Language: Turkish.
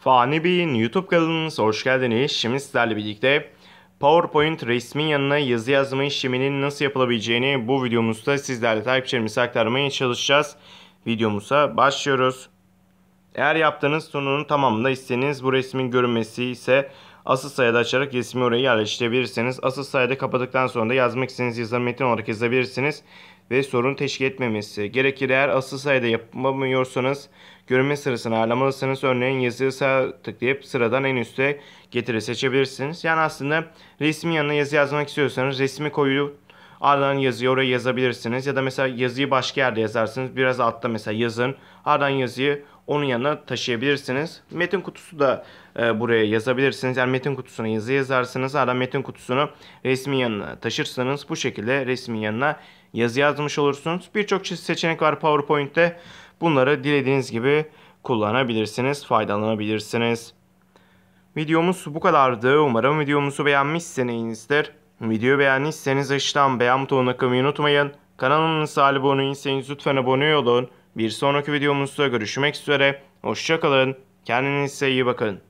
Fani Bey'in YouTube kanalınız hoş geldiniz. Şimdi sizlerle birlikte PowerPoint resmin yanına yazı yazma işleminin nasıl yapılabileceğini bu videomuzda sizlerle takipçilerimize aktarmaya çalışacağız. Videomuza başlıyoruz. Eğer yaptığınız sununun tamamında istediğiniz bu resmin görünmesi ise asıl sayıda açarak resmi oraya yerleştirebilirsiniz. Asıl sayıda kapadıktan sonra da yazmak istediğiniz yazılı metin olarak yazabilirsiniz ve sorun teşkil etmemesi. Gerekir eğer asıl sayıda yapamıyorsanız görünme sırasını ayarlamalısınız. Örneğin yazıya sağ tıklayıp sıradan en üste getiri seçebilirsiniz. Yani aslında resmin yanına yazı yazmak istiyorsanız resmi koyup ardından yazıyı oraya yazabilirsiniz. Ya da mesela yazıyı başka yerde yazarsınız. Biraz altta mesela yazın. Ardından yazıyı onun yanına taşıyabilirsiniz. Metin kutusu da e, buraya yazabilirsiniz. Yani metin kutusuna yazı yazarsınız. Ardından metin kutusunu resmin yanına taşırsanız bu şekilde resmin yanına yazı yazmış olursunuz. Birçok seçenek var PowerPoint'te. Bunları dilediğiniz gibi kullanabilirsiniz, faydalanabilirsiniz. Videomuz bu kadardı. Umarım videomuzu beğenmişsinizdir. Videoyu beğendiyseniz aşağıdan beğen butonuna kılmayı unutmayın. Kanalımıza abone değilseniz lütfen abone olun. Bir sonraki videomuzda görüşmek üzere. Hoşçakalın. Kendinize iyi bakın.